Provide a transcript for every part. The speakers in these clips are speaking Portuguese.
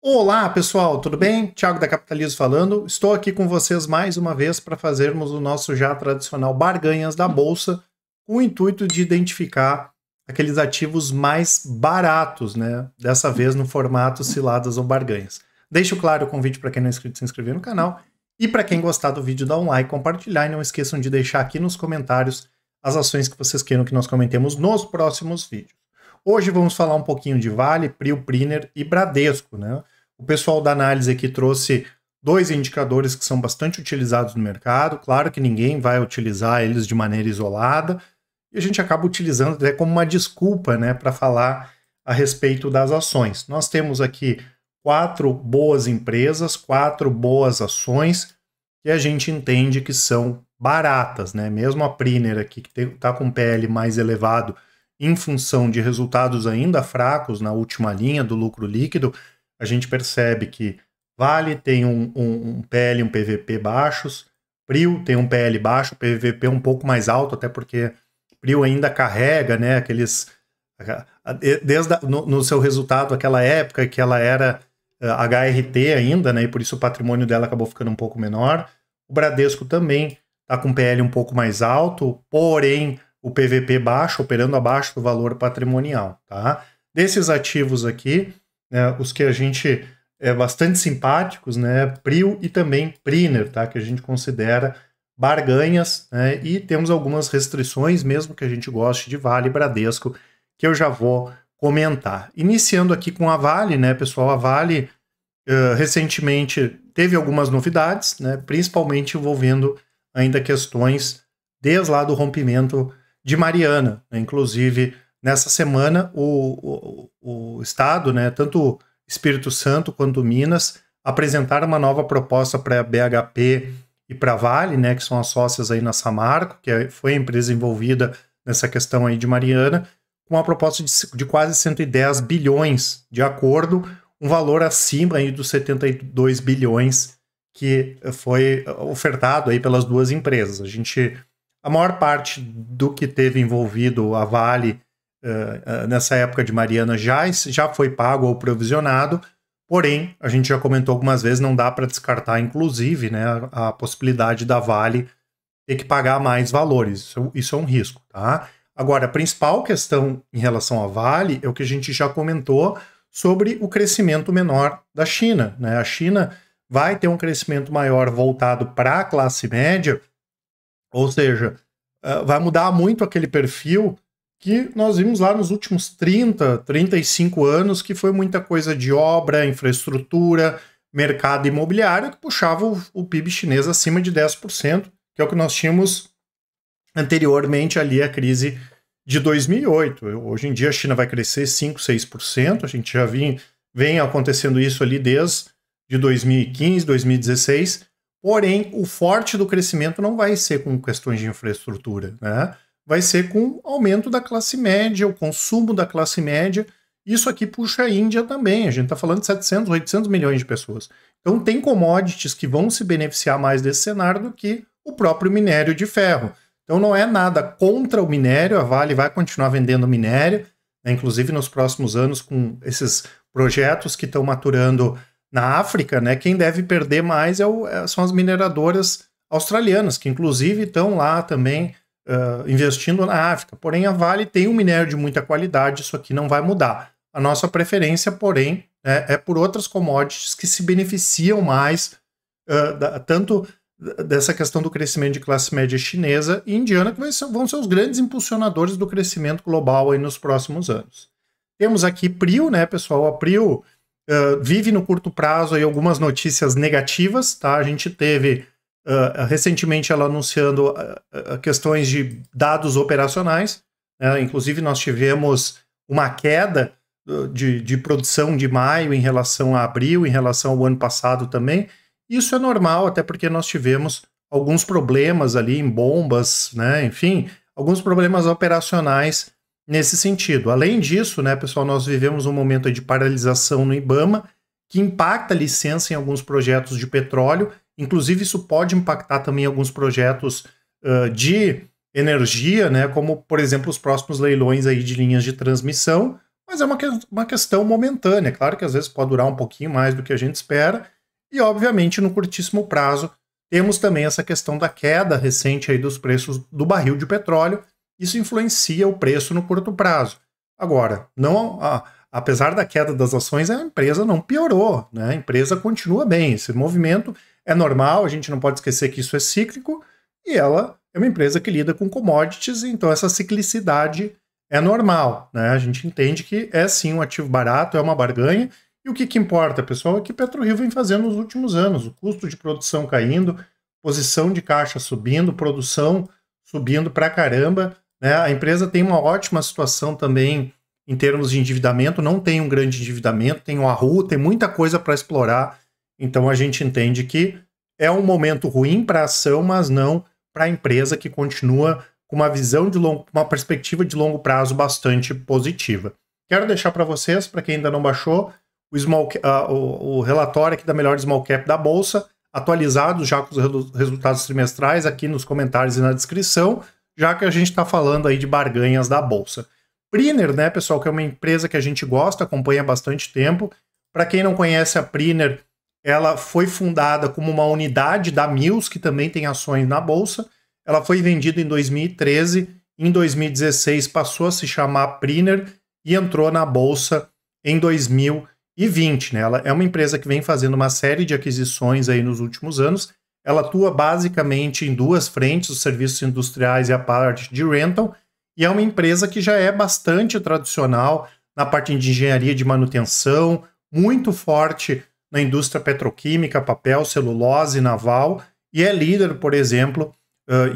Olá, pessoal, tudo bem? Tiago da Capitalismo falando. Estou aqui com vocês mais uma vez para fazermos o nosso já tradicional Barganhas da Bolsa, com o intuito de identificar aqueles ativos mais baratos, né? Dessa vez no formato ciladas ou barganhas. Deixo claro o convite para quem não é inscrito se inscrever no canal e para quem gostar do vídeo dá um like, compartilhar e não esqueçam de deixar aqui nos comentários as ações que vocês queiram que nós comentemos nos próximos vídeos. Hoje vamos falar um pouquinho de Vale, Prio, Priner e Bradesco. Né? O pessoal da análise aqui trouxe dois indicadores que são bastante utilizados no mercado. Claro que ninguém vai utilizar eles de maneira isolada e a gente acaba utilizando até como uma desculpa né, para falar a respeito das ações. Nós temos aqui quatro boas empresas, quatro boas ações que a gente entende que são baratas, né? Mesmo a Priner aqui que está com PL mais elevado, em função de resultados ainda fracos na última linha do lucro líquido, a gente percebe que Vale tem um, um, um PL e um PVP baixos, Prio tem um PL baixo, PVP um pouco mais alto, até porque Prio ainda carrega né, aqueles. Desde no, no, seu resultado, aquela época que ela era HRT eh, ainda, né, e por isso o patrimônio dela acabou ficando um pouco menor. O Bradesco também está com PL um pouco mais alto, porém o PVP baixo, operando abaixo do valor patrimonial. Tá? Desses ativos aqui, né, os que a gente é bastante simpáticos, né, PRIO e também PRINER, tá, que a gente considera barganhas, né, e temos algumas restrições, mesmo que a gente goste de Vale e Bradesco, que eu já vou comentar. Iniciando aqui com a Vale, né, pessoal, a Vale uh, recentemente teve algumas novidades, né, principalmente envolvendo ainda questões desde lá do rompimento de Mariana. Né? Inclusive, nessa semana, o, o, o Estado, né, tanto Espírito Santo quanto Minas, apresentaram uma nova proposta para a BHP e para a Vale, né, que são as sócias aí na Samarco, que é, foi a empresa envolvida nessa questão aí de Mariana, com uma proposta de, de quase 110 bilhões de acordo, um valor acima aí dos 72 bilhões que foi ofertado aí pelas duas empresas. A gente a maior parte do que teve envolvido a Vale uh, uh, nessa época de Mariana já, já foi pago ou provisionado, porém, a gente já comentou algumas vezes, não dá para descartar, inclusive, né, a, a, possibilidade da Vale ter que pagar mais valores. Isso, isso é um risco, tá? Agora, a principal questão em relação à Vale é o que a gente já comentou sobre o crescimento menor da China. Né? A China vai ter um crescimento maior voltado para a classe média, ou seja, eh, vai mudar muito aquele perfil que nós vimos lá nos últimos 30, 35 anos, que foi muita coisa de obra, infraestrutura, mercado imobiliário, que puxava o, PIB chinês acima de 10%, que é o que nós tínhamos anteriormente ali à crise de 2008. Hoje em dia a China vai crescer 5, 6%, a gente já vem, vem acontecendo isso ali desde de 2015, 2016, Porém, o forte do crescimento não vai ser com questões de infraestrutura, né? Vai ser com aumento da classe média, o consumo da classe média. Isso aqui puxa a Índia também. A gente está falando de 700, 800 milhões de pessoas. Então, tem commodities que vão se beneficiar mais desse cenário do que o próprio minério de ferro. Então, não é nada contra o minério. A Vale vai continuar vendendo minério, né? inclusive nos próximos anos, com esses projetos que estão maturando na África, né, quem deve perder mais é o, é, são as mineradoras australianas, que inclusive estão lá também uh, investindo na África. Porém, a Vale tem um minério de muita qualidade, isso aqui não vai mudar. A nossa preferência, porém, né, é por outras commodities que se beneficiam mais uh, da, tanto dessa questão do crescimento de classe média chinesa e indiana, que ser, vão ser os grandes impulsionadores do crescimento global aí nos próximos anos. Temos aqui Prio, né, pessoal? A Prio ah, vive no curto prazo aí algumas notícias negativas, tá? A gente teve uh, recentemente ela anunciando uh, questões de dados operacionais, né? inclusive nós tivemos uma queda de, de produção de maio em relação a abril, em relação ao ano passado também. Isso é normal, até porque nós tivemos alguns problemas ali em bombas, né? Enfim, alguns problemas operacionais nesse sentido. Além disso, né, pessoal, nós vivemos um momento de paralisação no IBAMA que impacta a licença em alguns projetos de petróleo. Inclusive, isso pode impactar também alguns projetos uh, de energia, né, como, por exemplo, os próximos leilões aí de linhas de transmissão, mas é uma, que uma questão momentânea. Claro que às vezes pode durar um pouquinho mais do que a gente espera, e obviamente no curtíssimo prazo temos também essa questão da queda recente aí dos preços do barril de petróleo, isso influencia o preço no curto prazo. Agora, não a, apesar da queda das ações, a empresa não piorou, né? a empresa continua bem. Esse movimento é normal, a gente não pode esquecer que isso é cíclico e ela é uma empresa que lida com commodities, então essa ciclicidade é normal. Né? A gente entende que é sim um ativo barato, é uma barganha. E o que, que importa, pessoal, é que PetroRio vem fazendo nos últimos anos: o custo de produção caindo, posição de caixa subindo, produção subindo pra caramba. Né? A empresa tem uma ótima situação também em termos de endividamento, não tem um grande endividamento, tem uma rua, tem muita coisa para explorar. Então a gente entende que é um momento ruim para a ação, mas não para a empresa que continua com uma visão de longo, uma perspectiva de longo prazo bastante positiva. Quero deixar para vocês, para quem ainda não baixou, o, small, uh, o, o, relatório aqui da melhor small cap da bolsa, atualizado já com os resultados trimestrais aqui nos comentários e na descrição já que a gente está falando aí de barganhas da bolsa. Priner, né, pessoal, que é uma empresa que a gente gosta, acompanha há bastante tempo. Para quem não conhece a Priner, ela foi fundada como uma unidade da Mills, que também tem ações na bolsa. Ela foi vendida em 2013, em 2016 passou a se chamar Priner e entrou na bolsa em 2020, né? Ela é uma empresa que vem fazendo uma série de aquisições aí nos últimos anos ela atua basicamente em duas frentes, os serviços industriais e a parte de rental, e é uma empresa que já é bastante tradicional na parte de engenharia de manutenção, muito forte na indústria petroquímica, papel, celulose, naval, e é líder, por exemplo,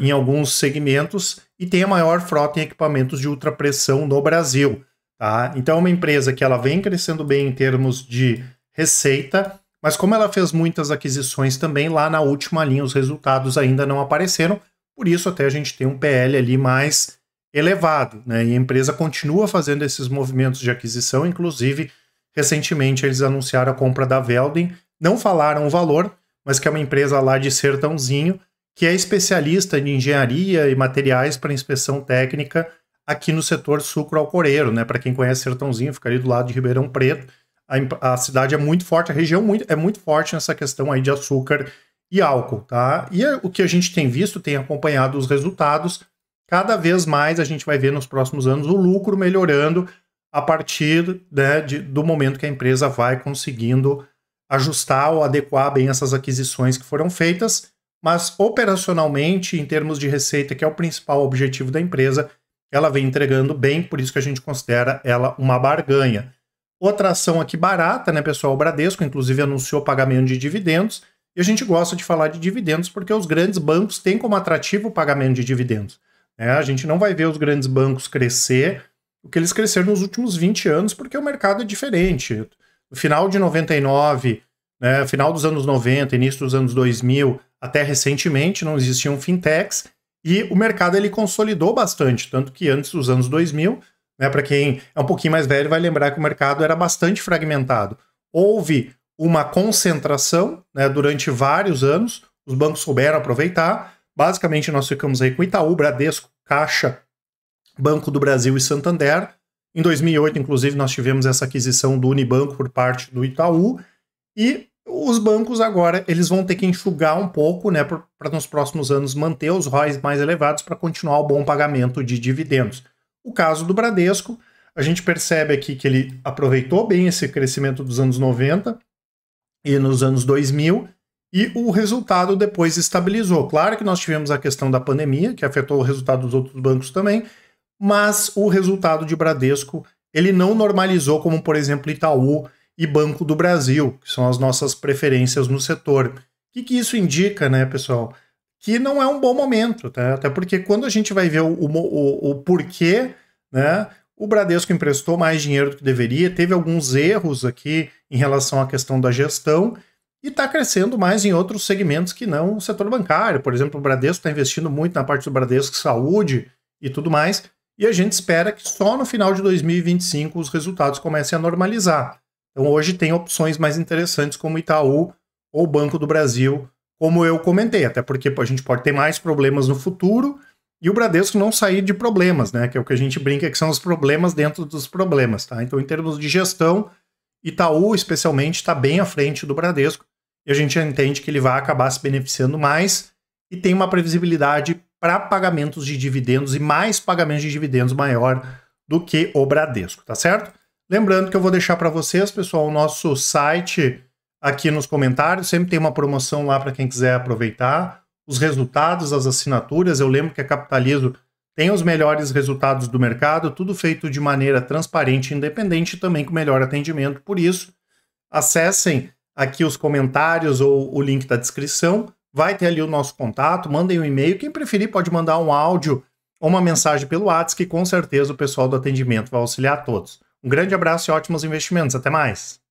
em alguns segmentos e tem a maior frota em equipamentos de ultrapressão no Brasil. Tá? Então, é uma empresa que ela vem crescendo bem em termos de receita, mas como ela fez muitas aquisições também, lá na última linha os resultados ainda não apareceram, por isso até a gente tem um PL ali mais elevado. Né? E a empresa continua fazendo esses movimentos de aquisição, inclusive recentemente eles anunciaram a compra da Velden, não falaram o valor, mas que é uma empresa lá de Sertãozinho, que é especialista em engenharia e materiais para inspeção técnica aqui no setor sucro alcoreiro, né? Para quem conhece Sertãozinho, fica ali do lado de Ribeirão Preto a, a cidade é muito forte, a região muito, é muito forte nessa questão aí de açúcar e álcool, tá? E é o que a gente tem visto, tem acompanhado os resultados, cada vez mais a gente vai ver nos próximos anos o lucro melhorando a partir né, de, do momento que a empresa vai conseguindo ajustar ou adequar bem essas aquisições que foram feitas, mas operacionalmente, em termos de receita, que é o principal objetivo da empresa, ela vem entregando bem, por isso que a gente considera ela uma barganha. Outra ação aqui barata, né, pessoal? O Bradesco, inclusive, anunciou pagamento de dividendos. E a gente gosta de falar de dividendos porque os grandes bancos têm como atrativo o pagamento de dividendos. Né? A gente não vai ver os grandes bancos crescer o que eles cresceram nos últimos 20 anos, porque o mercado é diferente. No final de 99, né, final dos anos 90, início dos anos 2000, até recentemente não existiam fintechs, e o mercado ele consolidou bastante, tanto que antes dos anos 2000 né? Para quem é um pouquinho mais velho, vai lembrar que o mercado era bastante fragmentado. Houve uma concentração né, durante vários anos, os bancos souberam aproveitar. Basicamente, nós ficamos aí com Itaú, Bradesco, Caixa, Banco do Brasil e Santander. Em 2008, inclusive, nós tivemos essa aquisição do Unibanco por parte do Itaú. E os bancos agora eles vão ter que enxugar um pouco, né, para nos próximos anos manter os ROIs mais elevados para continuar o bom pagamento de dividendos. O caso do Bradesco, a gente percebe aqui que ele aproveitou bem esse crescimento dos anos 90 e nos anos 2000 e o resultado depois estabilizou. Claro que nós tivemos a questão da pandemia, que afetou o resultado dos outros bancos também, mas o resultado de Bradesco ele não normalizou como, por exemplo, Itaú e Banco do Brasil, que são as nossas preferências no setor. O que, que isso indica, né, pessoal? que não é um bom momento, tá? Até porque quando a gente vai ver o, o, o porquê, né? O Bradesco emprestou mais dinheiro do que deveria, teve alguns erros aqui em relação à questão da gestão e está crescendo mais em outros segmentos que não o setor bancário. Por exemplo, o Bradesco está investindo muito na parte do Bradesco Saúde e tudo mais, e a gente espera que só no final de 2025 os resultados comecem a normalizar. Então hoje tem opções mais interessantes como Itaú ou Banco do Brasil como eu comentei, até porque a gente pode ter mais problemas no futuro e o Bradesco não sair de problemas, né? Que é o que a gente brinca que são os problemas dentro dos problemas, tá? Então, em termos de gestão, Itaú, especialmente, está bem à frente do Bradesco e a gente entende que ele vai acabar se beneficiando mais e tem uma previsibilidade para pagamentos de dividendos e mais pagamentos de dividendos maior do que o Bradesco, tá certo? Lembrando que eu vou deixar para vocês, pessoal, o nosso site aqui nos comentários. Sempre tem uma promoção lá para quem quiser aproveitar. Os resultados, as assinaturas. Eu lembro que a Capitalizo tem os melhores resultados do mercado, tudo feito de maneira transparente e independente, também com melhor atendimento. Por isso, acessem aqui os comentários ou o link da descrição. Vai ter ali o nosso contato, mandem um e-mail. Quem preferir pode mandar um áudio ou uma mensagem pelo WhatsApp, que com certeza o pessoal do atendimento vai auxiliar a todos. Um grande abraço e ótimos investimentos. Até mais!